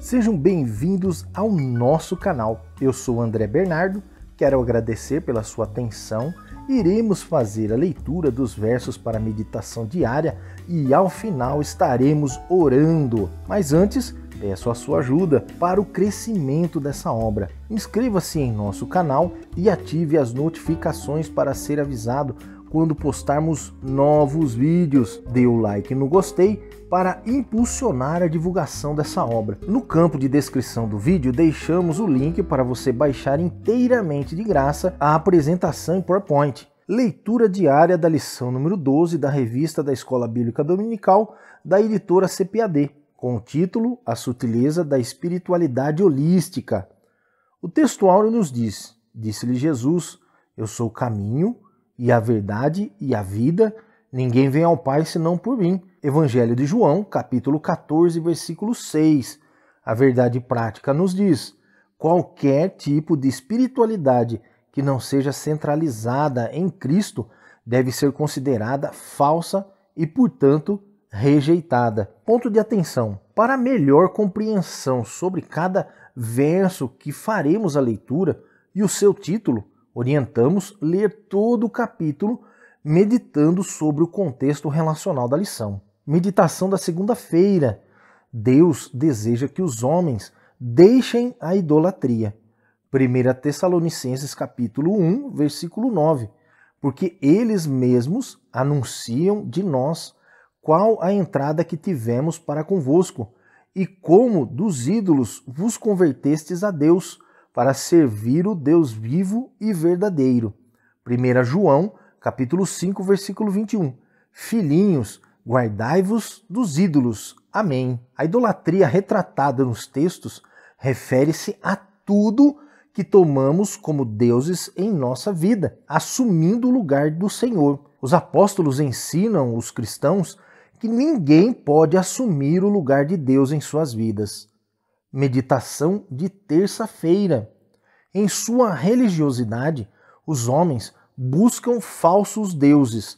Sejam bem-vindos ao nosso canal. Eu sou André Bernardo, quero agradecer pela sua atenção. Iremos fazer a leitura dos versos para a meditação diária e ao final estaremos orando. Mas antes, peço a sua ajuda para o crescimento dessa obra. Inscreva-se em nosso canal e ative as notificações para ser avisado quando postarmos novos vídeos. Dê o like no gostei para impulsionar a divulgação dessa obra. No campo de descrição do vídeo, deixamos o link para você baixar inteiramente de graça a apresentação em PowerPoint. Leitura diária da lição número 12 da revista da Escola Bíblica Dominical da editora CPAD, com o título A Sutileza da Espiritualidade Holística. O texto áureo nos diz: Disse-lhe Jesus: Eu sou o caminho, e a verdade e a vida. Ninguém vem ao Pai senão por mim. Evangelho de João, capítulo 14, versículo 6. A verdade prática nos diz: qualquer tipo de espiritualidade que não seja centralizada em Cristo deve ser considerada falsa e, portanto, rejeitada. Ponto de atenção: para melhor compreensão sobre cada verso que faremos a leitura e o seu título, Orientamos ler todo o capítulo meditando sobre o contexto relacional da lição. Meditação da segunda-feira. Deus deseja que os homens deixem a idolatria. 1 Tessalonicenses capítulo 1, versículo 9. Porque eles mesmos anunciam de nós qual a entrada que tivemos para convosco, e como dos ídolos vos convertestes a Deus, para servir o Deus vivo e verdadeiro. 1 João, capítulo 5, versículo 21. Filhinhos, guardai-vos dos ídolos. Amém. A idolatria retratada nos textos refere-se a tudo que tomamos como deuses em nossa vida, assumindo o lugar do Senhor. Os apóstolos ensinam os cristãos que ninguém pode assumir o lugar de Deus em suas vidas meditação de terça-feira. Em sua religiosidade, os homens buscam falsos deuses.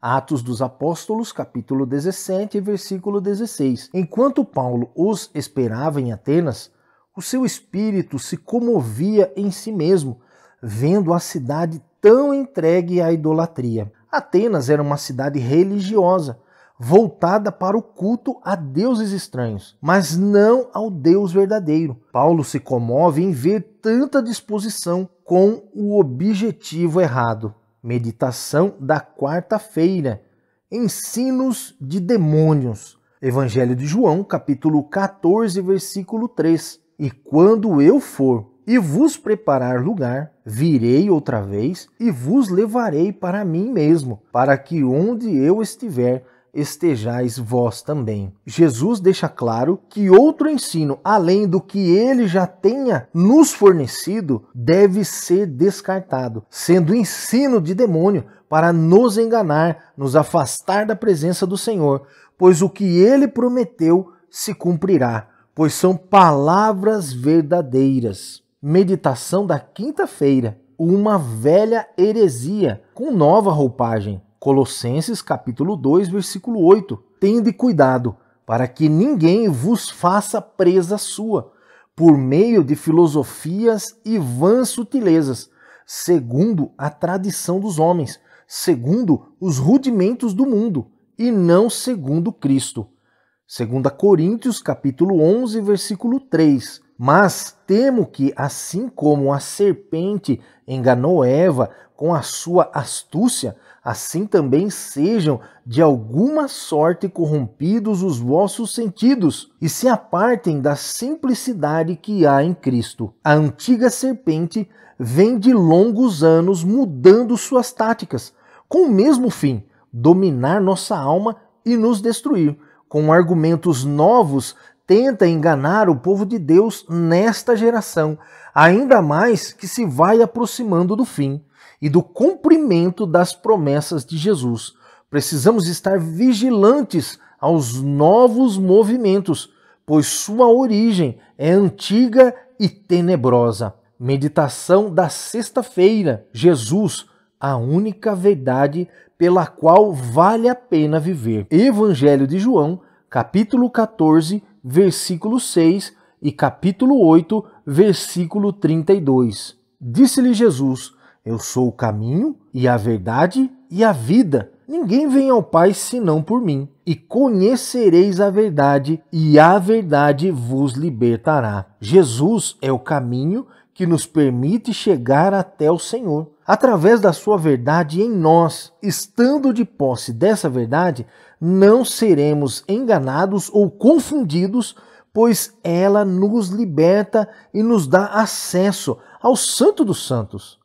Atos dos Apóstolos, capítulo 17, versículo 16. Enquanto Paulo os esperava em Atenas, o seu espírito se comovia em si mesmo, vendo a cidade tão entregue à idolatria. Atenas era uma cidade religiosa, voltada para o culto a deuses estranhos, mas não ao Deus verdadeiro. Paulo se comove em ver tanta disposição com o objetivo errado. Meditação da quarta-feira. Ensinos de demônios. Evangelho de João, capítulo 14, versículo 3. E quando eu for e vos preparar lugar, virei outra vez e vos levarei para mim mesmo, para que onde eu estiver, estejais vós também. Jesus deixa claro que outro ensino, além do que ele já tenha nos fornecido, deve ser descartado, sendo ensino de demônio para nos enganar, nos afastar da presença do Senhor, pois o que ele prometeu se cumprirá, pois são palavras verdadeiras. Meditação da quinta-feira. Uma velha heresia com nova roupagem Colossenses capítulo 2, versículo 8. Tende cuidado para que ninguém vos faça presa sua, por meio de filosofias e vãs sutilezas, segundo a tradição dos homens, segundo os rudimentos do mundo, e não segundo Cristo. 2 Coríntios capítulo 11, versículo 3. Mas temo que, assim como a serpente enganou Eva com a sua astúcia, assim também sejam de alguma sorte corrompidos os vossos sentidos e se apartem da simplicidade que há em Cristo. A antiga serpente vem de longos anos mudando suas táticas, com o mesmo fim, dominar nossa alma e nos destruir. Com argumentos novos, tenta enganar o povo de Deus nesta geração, ainda mais que se vai aproximando do fim e do cumprimento das promessas de Jesus. Precisamos estar vigilantes aos novos movimentos, pois sua origem é antiga e tenebrosa. Meditação da sexta-feira: Jesus, a única verdade pela qual vale a pena viver. Evangelho de João, capítulo 14, versículo 6 e capítulo 8, versículo 32. Disse-lhe Jesus: eu sou o caminho e a verdade e a vida. Ninguém vem ao Pai senão por mim. E conhecereis a verdade, e a verdade vos libertará. Jesus é o caminho que nos permite chegar até o Senhor. Através da sua verdade em nós, estando de posse dessa verdade, não seremos enganados ou confundidos, pois ela nos liberta e nos dá acesso ao Santo dos Santos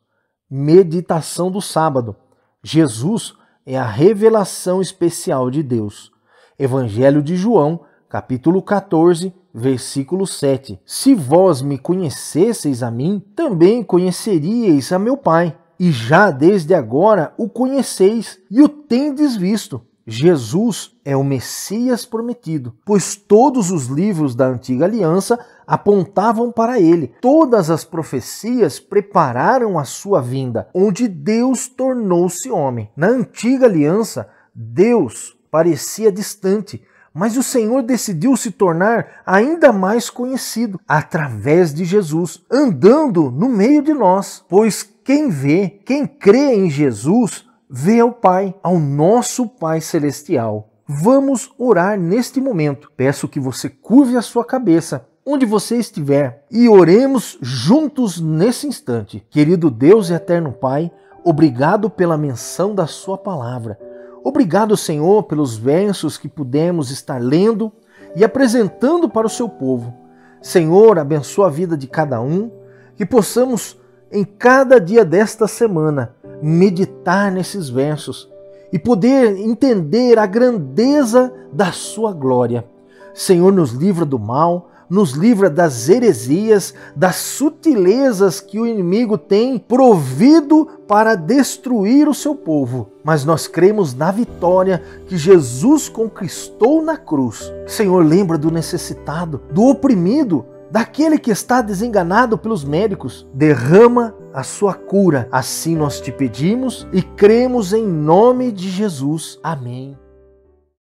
meditação do sábado. Jesus é a revelação especial de Deus. Evangelho de João, capítulo 14, versículo 7. Se vós me conhecesseis a mim, também conheceríeis a meu Pai, e já desde agora o conheceis e o tendes visto. Jesus é o Messias prometido, pois todos os livros da antiga aliança apontavam para ele. Todas as profecias prepararam a sua vinda, onde Deus tornou-se homem. Na antiga aliança, Deus parecia distante, mas o Senhor decidiu se tornar ainda mais conhecido através de Jesus, andando no meio de nós, pois quem vê, quem crê em Jesus, Vê ao Pai, ao nosso Pai Celestial. Vamos orar neste momento. Peço que você curve a sua cabeça onde você estiver e oremos juntos nesse instante. Querido Deus e Eterno Pai, obrigado pela menção da Sua palavra. Obrigado, Senhor, pelos versos que pudemos estar lendo e apresentando para o Seu povo. Senhor, abençoa a vida de cada um, que possamos, em cada dia desta semana, meditar nesses versos e poder entender a grandeza da Sua glória. Senhor, nos livra do mal, nos livra das heresias, das sutilezas que o inimigo tem provido para destruir o seu povo. Mas nós cremos na vitória que Jesus conquistou na cruz. Senhor, lembra do necessitado, do oprimido, daquele que está desenganado pelos médicos. Derrama a sua cura. Assim nós te pedimos e cremos em nome de Jesus. Amém.